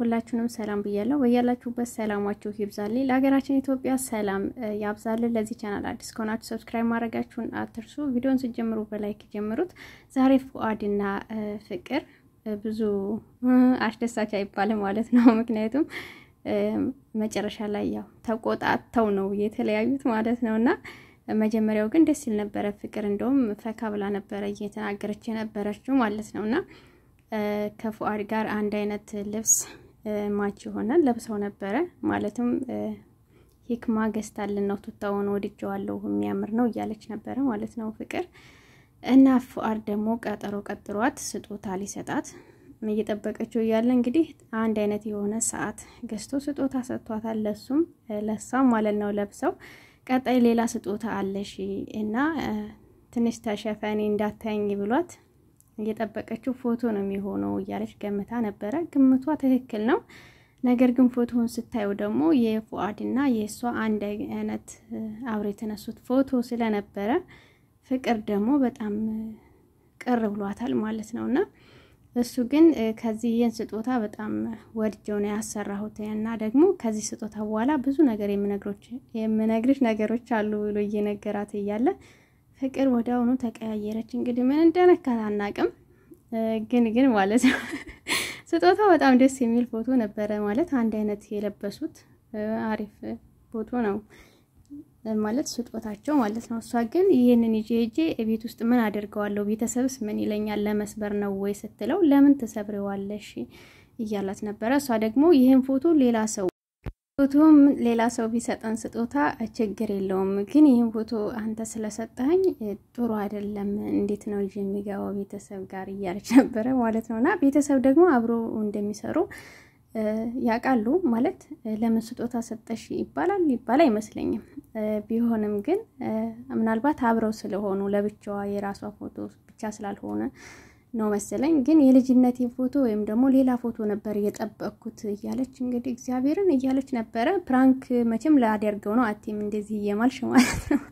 ሁላችሁንም ሰላም ብያለሁ። በያላችሁበት ሰላማችሁ ይብዛልኝ። ለሀገራችን ኢትዮጵያ ሰላም ያብዛልን። ለዚህ ቻናል አዲስ ከሆናችሁ ሰብስክራይብ ማድረጋችሁን አትርሱ። ቪዲዮን ስጀምሩ በላይክ ጀምሩት። ዛሬ ፉአድና ፍቅር ብዙ አስደሳች አይባልም ማለት ነው። ምክንያቱም መጨረሻ ላይ ያው ተቆጣተው ነው የተለያዩት ማለት ነው እና መጀመሪያው ግን ደስ ይል ነበረ። ፍቅር እንደውም ፈካ ብላ ነበረ እየተናገረች የነበረችው ማለት ነው እና ከፉአድ ጋር አንድ አይነት ልብስ ማች ይሆናል ለብሰው ነበረ። ማለትም ሂክማ ገዝታልን ነው ቱታውን ወድጀዋለሁ የሚያምር ነው እያለች ነበረ ማለት ነው ፍቅር እና ፍአር ደግሞ ቀጠሮ ቀጥሯት ስጦታ ሊሰጣት እየጠበቀችው እያለ እንግዲህ አንድ አይነት የሆነ ሰዓት ገዝቶ ስጦታ ሰጥቷታል። ለሱም ለሳም ማለት ነው ለብሰው ቀጣይ ሌላ ስጦታ አለሽ እና ትንሽ ተሸፈኔ እንዳታኝ ብሏት እየጠበቀችው ፎቶ ነው የሚሆነው እያለች ገምታ ነበረ። ግምቷ ትክክል ነው። ነገር ግን ፎቶውን ስታየው ደግሞ የፉአድና የእሷ አንድ አይነት አብሮ የተነሱት ፎቶ ስለነበረ ፍቅር ደግሞ በጣም ቅር ብሏታል ማለት ነው እና እሱ ግን ከዚህ ይህን ስጦታ በጣም ወድጀው ነው ያሰራሁት እና ደግሞ ከዚህ ስጦታ በኋላ ብዙ ነገር የምነግሮች የምነግርሽ ነገሮች አሉ ብሎ እየነገራት እያለ ፍቅር ወደ አሁኑ ተቀያየረች። እንግዲህ ምን እንደነካት አናቅም፣ ግን ግን ማለት ነው ስጦታ በጣም ደስ የሚል ፎቶ ነበረ። ማለት አንድ አይነት የለበሱት አሪፍ ፎቶ ነው ማለት ስጦታቸው ማለት ነው። እሷ ግን ይህንን ይዤ ቤት ውስጥ ምን አደርገዋለሁ፣ ቤተሰብስ ምን ይለኛል፣ ለመስበር ነው ወይ ስትለው ለምን ትሰብሬዋለሽ እያላት ነበረ። እሷ ደግሞ ይህን ፎቶ ሌላ ሰው ፎቶም ሌላ ሰው ቢሰጠን ስጦታ ችግር የለውም፣ ግን ይህን ፎቶ አንተ ስለሰጠኝ ጥሩ አይደለም፣ እንዴት ነው ይዤ የሚገባው ቤተሰብ ጋር እያለች ነበረ ማለት ነው። እና ቤተሰብ ደግሞ አብሮ እንደሚሰሩ ያውቃሉ ማለት ለምን ስጦታ ሰጠሽ ይባላል ይባል አይመስለኝም። ቢሆንም ግን ምናልባት አብረው ስለሆኑ ለብቻዋ የራሷ ፎቶ ብቻ ስላልሆነ ነው መሰለኝ። ግን የልጅነቴ ፎቶ ወይም ደግሞ ሌላ ፎቶ ነበር እየጠበቅኩት እያለች እንግዲህ እግዚአብሔርን እያለች ነበረ። ፕራንክ መቼም ላደርገው ነው አቴም እንደዚህ እየማልሽ ማለት ነው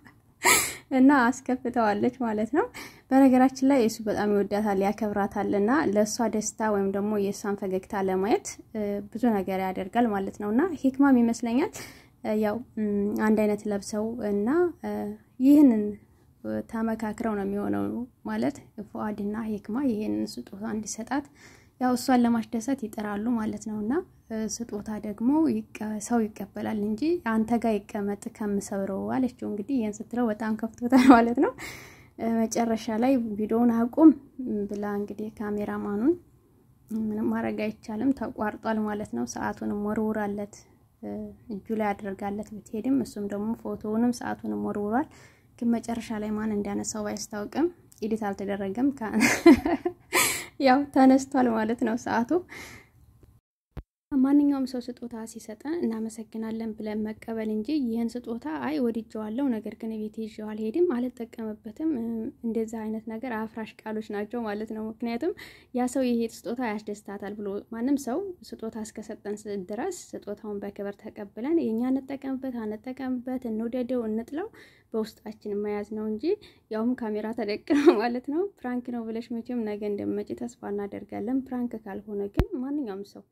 እና አስከፍተዋለች ማለት ነው። በነገራችን ላይ እሱ በጣም ይወዳታል ያከብራታል፣ እና ለእሷ ደስታ ወይም ደግሞ የእሷን ፈገግታ ለማየት ብዙ ነገር ያደርጋል ማለት ነው እና ሂክማም ይመስለኛል ያው አንድ አይነት ለብሰው እና ይህንን ተመካክረው ነው የሚሆነው። ማለት ፉአድና ሄክማ ይሄንን ስጦታ እንዲሰጣት ያው እሷን ለማስደሰት ይጥራሉ ማለት ነው። እና ስጦታ ደግሞ ሰው ይቀበላል እንጂ አንተ ጋር ይቀመጥ ከምሰብረው አለችው። እንግዲህ ይህን ስትለው በጣም ከፍቶታል ማለት ነው። መጨረሻ ላይ ቪዲዮውን አቁም ብላ እንግዲህ ካሜራማኑን ምንም ማድረግ አይቻልም፣ ተቋርጧል ማለት ነው። ሰዓቱንም ወርውራለት እጁ ላይ አድርጋለት ብትሄድም እሱም ደግሞ ፎቶውንም ሰዓቱንም ወርውሯል። ግን መጨረሻ ላይ ማን እንዳነሳው ባያስታውቅም ኢዲት አልተደረገም። ያው ተነስቷል ማለት ነው ሰዓቱ። ማንኛውም ሰው ስጦታ ሲሰጠን እናመሰግናለን ብለን መቀበል እንጂ ይህን ስጦታ አይ ወድጀዋለሁ፣ ነገር ግን ቤት ይዤው አልሄድም፣ አልጠቀምበትም፣ እንደዚህ አይነት ነገር አፍራሽ ቃሎች ናቸው ማለት ነው። ምክንያቱም ያ ሰው ይሄ ስጦታ ያስደስታታል ብሎ ማንም ሰው ስጦታ እስከሰጠን ድረስ ስጦታውን በክብር ተቀብለን የኛ እንጠቀምበት፣ አንጠቀምበት፣ እንውደደው፣ እንጥለው በውስጣችን መያዝ ነው እንጂ ያውም ካሜራ ተደቅኖ ማለት ነው። ፕራንክ ነው ብለሽ መቼም ነገ እንደመጪ ተስፋ እናደርጋለን። ፕራንክ ካልሆነ ግን ማንኛውም ሰው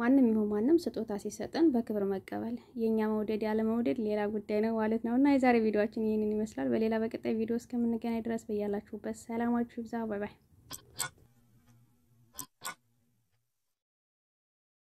ማንም ይሁን ማንም ስጦታ ሲሰጠን በክብር መቀበል የእኛ መውደድ ያለመውደድ ሌላ ጉዳይ ነው ማለት ነው። እና የዛሬ ቪዲዮችን ይህንን ይመስላል። በሌላ በቀጣይ ቪዲዮ እስከምንገናኝ ድረስ በያላችሁበት ሰላማችሁ ይብዛ። ባይ ባይ።